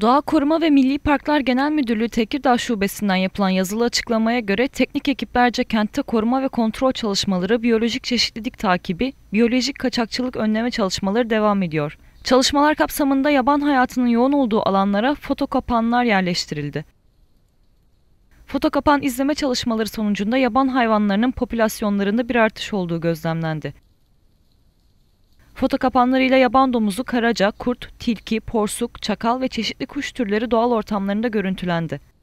Doğa Koruma ve Milli Parklar Genel Müdürlüğü Tekirdağ Şubesi'nden yapılan yazılı açıklamaya göre teknik ekiplerce kentte koruma ve kontrol çalışmaları, biyolojik çeşitlilik takibi, biyolojik kaçakçılık önleme çalışmaları devam ediyor. Çalışmalar kapsamında yaban hayatının yoğun olduğu alanlara fotokapanlar yerleştirildi. Fotokapan izleme çalışmaları sonucunda yaban hayvanlarının popülasyonlarında bir artış olduğu gözlemlendi. Foto kapanlarıyla yaban domuzu, karaca, kurt, tilki, porsuk, çakal ve çeşitli kuş türleri doğal ortamlarında görüntülendi.